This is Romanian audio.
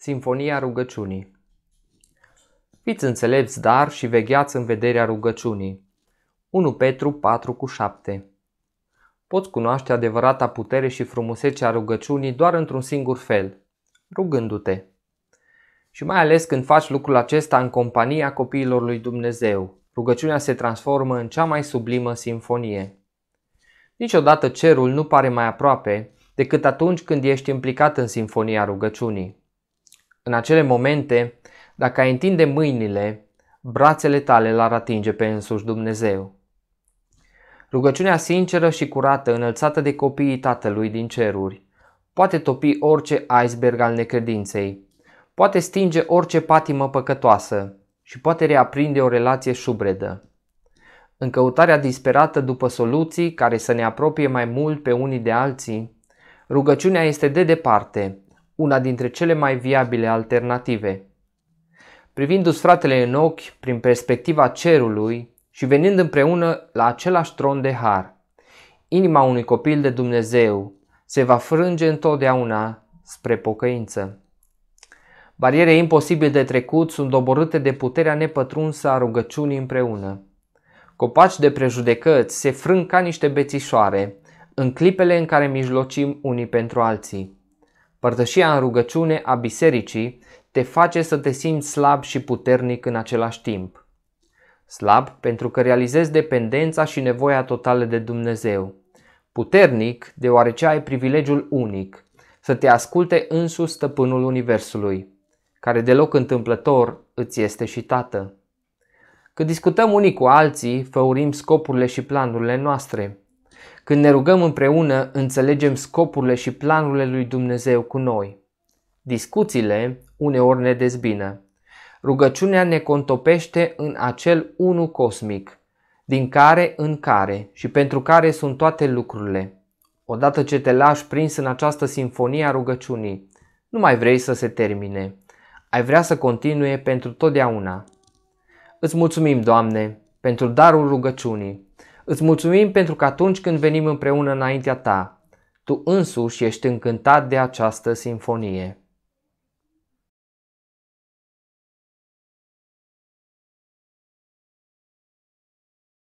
Sinfonia rugăciunii Fiți înțelepți, dar, și vegheați în vederea rugăciunii. 1 Petru 4 cu 7 Poți cunoaște adevărata putere și frumusețe a rugăciunii doar într-un singur fel, rugându-te. Și mai ales când faci lucrul acesta în compania copiilor lui Dumnezeu, rugăciunea se transformă în cea mai sublimă sinfonie. Niciodată cerul nu pare mai aproape decât atunci când ești implicat în sinfonia rugăciunii. În acele momente, dacă ai întinde mâinile, brațele tale l-ar atinge pe însuși Dumnezeu. Rugăciunea sinceră și curată înălțată de copiii Tatălui din ceruri poate topi orice iceberg al necredinței, poate stinge orice patimă păcătoasă și poate reaprinde o relație șubredă. În căutarea disperată după soluții care să ne apropie mai mult pe unii de alții, rugăciunea este de departe una dintre cele mai viabile alternative. Privindu-ți fratele în ochi prin perspectiva cerului și venind împreună la același tron de har, inima unui copil de Dumnezeu se va frânge întotdeauna spre pocăință. Bariere imposibil de trecut sunt doborâte de puterea nepătrunsă a rugăciunii împreună. Copaci de prejudecăți se frâng ca niște bețișoare în clipele în care mijlocim unii pentru alții. Părtășia în rugăciune a bisericii te face să te simți slab și puternic în același timp. Slab pentru că realizezi dependența și nevoia totală de Dumnezeu. Puternic deoarece ai privilegiul unic, să te asculte însuși stăpânul Universului, care deloc întâmplător îți este și tată. Când discutăm unii cu alții, făurim scopurile și planurile noastre. Când ne rugăm împreună, înțelegem scopurile și planurile lui Dumnezeu cu noi. Discuțiile uneori ne dezbină. Rugăciunea ne contopește în acel unu cosmic, din care în care și pentru care sunt toate lucrurile. Odată ce te lași prins în această sinfonie a rugăciunii, nu mai vrei să se termine. Ai vrea să continue pentru totdeauna. Îți mulțumim, Doamne, pentru darul rugăciunii Îți mulțumim pentru că atunci când venim împreună înaintea ta, tu însuși ești încântat de această sinfonie.